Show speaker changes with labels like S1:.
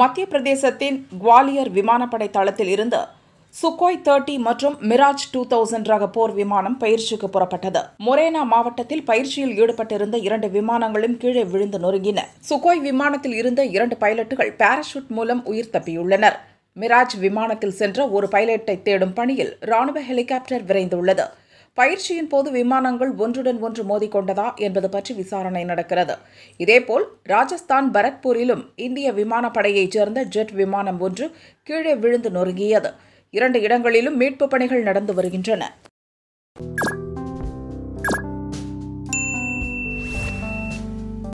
S1: மத்திய பிரதேசத்தின் குவாலியர் விமானப்படை தளத்தில் இருந்து சுக்கோய் தேர்ட்டி மற்றும் மிராஜ் டூ தௌசண்ட் ரக போர் விமானம் பயிற்சிக்கு புறப்பட்டது மொரேனா மாவட்டத்தில் பயிற்சியில் ஈடுபட்டிருந்த இரண்டு விமானங்களும் கீழே விழுந்து நொறுங்கின சுக்கோய் விமானத்தில் இருந்த இரண்டு பைலட்டுகள் பாராஷூட் மூலம் உயிர் தப்பியுள்ளனர் மிராஜ் விமானத்தில் சென்ற ஒரு பைலட்டை தேடும் பணியில் ராணுவ ஹெலிகாப்டர் விரைந்துள்ளது பயிற்சியின் போது விமானங்கள் ஒன்றுடன் ஒன்று மோதிக்கொண்டதா என்பது பற்றி விசாரணை நடக்கிறது இதேபோல் ராஜஸ்தான் பரத்பூரிலும் இந்திய விமானப்படையைச் சேர்ந்த ஜெட் விமானம் ஒன்று கீழே விழுந்து நொறுங்கியது இரண்டு இடங்களிலும் மீட்புப் பணிகள் நடந்து வருகின்றன